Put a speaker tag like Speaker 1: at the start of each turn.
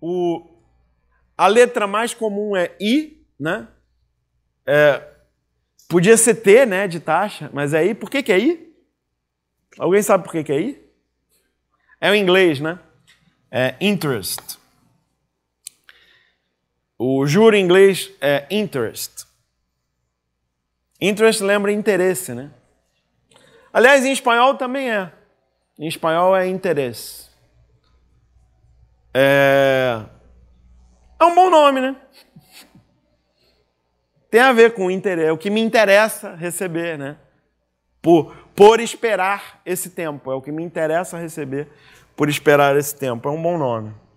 Speaker 1: O, a letra mais comum é I, né? É, podia ser T, né, de taxa, mas é I. Por que, que é I? Alguém sabe por que, que é I? É o inglês, né? É interest. O juro em inglês é interest. Interest lembra interesse, né? Aliás, em espanhol também é. Em espanhol é interesse. É, é um bom nome, né? Tem a ver com o interesse, é o que me interessa receber, né? Por, por esperar esse tempo, é o que me interessa receber por esperar esse tempo. É um bom nome.